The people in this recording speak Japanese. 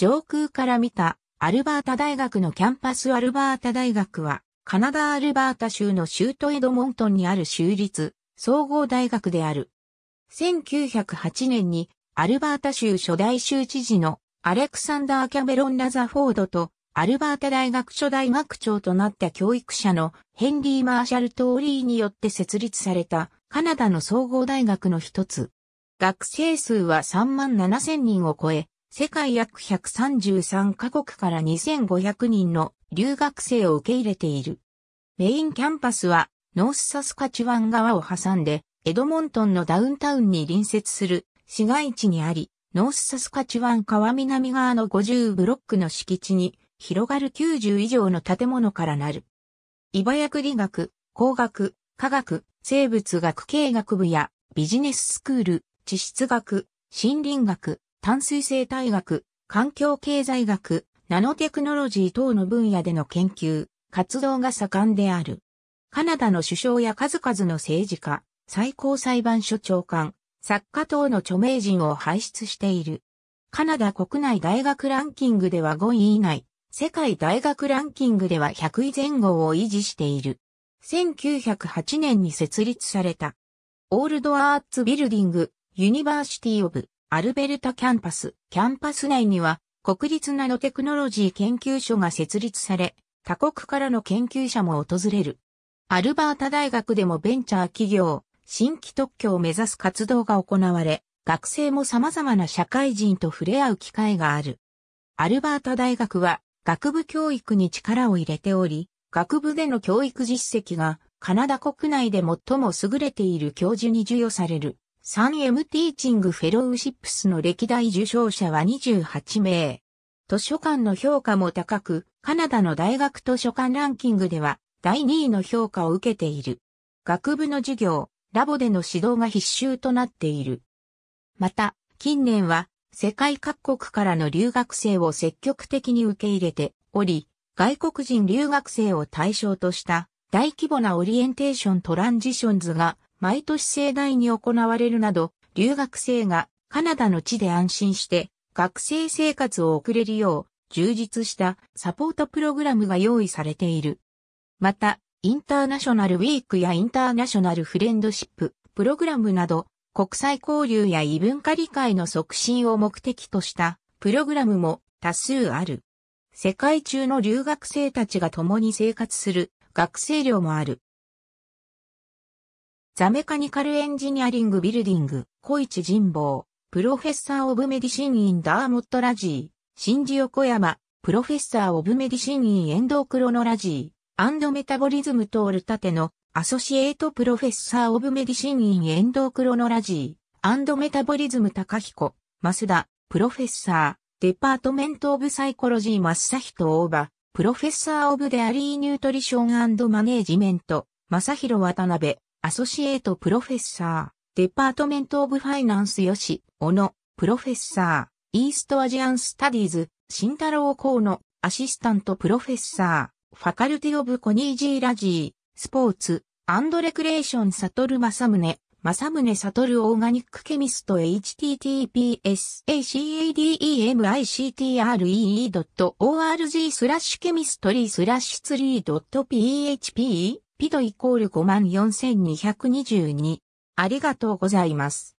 上空から見たアルバータ大学のキャンパスアルバータ大学は、カナダアルバータ州の州都エドモントンにある州立総合大学である。1908年にアルバータ州初代州知事のアレクサンダー・キャメロン・ラザフォードとアルバータ大学初代学長となった教育者のヘンリー・マーシャル・トーリーによって設立されたカナダの総合大学の一つ。学生数は3万7 0 0 0人を超え、世界約133カ国から2500人の留学生を受け入れている。メインキャンパスはノースサスカチワン川を挟んでエドモントンのダウンタウンに隣接する市街地にあり、ノースサスカチワン川南側の50ブロックの敷地に広がる90以上の建物からなる。茨城理学、工学、科学、生物学系学部やビジネススクール、地質学、森林学、淡水生態学、環境経済学、ナノテクノロジー等の分野での研究、活動が盛んである。カナダの首相や数々の政治家、最高裁判所長官、作家等の著名人を輩出している。カナダ国内大学ランキングでは5位以内、世界大学ランキングでは100位前後を維持している。1908年に設立された。オールドアーツビルディング、ユニバーシティオブ、アルベルタキャンパス。キャンパス内には国立ナノテクノロジー研究所が設立され、他国からの研究者も訪れる。アルバータ大学でもベンチャー企業、新規特許を目指す活動が行われ、学生も様々な社会人と触れ合う機会がある。アルバータ大学は学部教育に力を入れており、学部での教育実績がカナダ国内で最も優れている教授に授与される。3M ティーチングフェローシップスの歴代受賞者は28名。図書館の評価も高く、カナダの大学図書館ランキングでは第2位の評価を受けている。学部の授業、ラボでの指導が必修となっている。また、近年は世界各国からの留学生を積極的に受け入れており、外国人留学生を対象とした大規模なオリエンテーショントランジションズが毎年盛大に行われるなど、留学生がカナダの地で安心して学生生活を送れるよう充実したサポートプログラムが用意されている。また、インターナショナルウィークやインターナショナルフレンドシッププログラムなど国際交流や異文化理解の促進を目的としたプログラムも多数ある。世界中の留学生たちが共に生活する学生寮もある。ザメカニカルエンジニアリングビルディング、小市人望、プロフェッサーオブメディシンインダーモットラジー、新次横山、プロフェッサーオブメディシンインエンドクロノラジー、アンドメタボリズムトールタテの、アソシエイトプロフェッサーオブメディシンインエンドクロノラジー、アンドメタボリズム高彦、増田、プロフェッサー、デパートメントオブサイコロジー正人大場、プロフェッサーオブデアリーニュートリションマネージメント、正広渡辺、アソシエートプロフェッサー、デパートメントオブファイナンス吉、小野、プロフェッサー、イーストアジアンスタディーズ、ロ太郎ーのアシスタントプロフェッサー、ファカルティオブコニージーラジー、スポーツ、アンドレクレーションサトルマサムネ、マサムネサトルオーガニックケミスト https academictre.org スラッシュケミストリースラッシュツリー .php ピドイコール54222。ありがとうございます。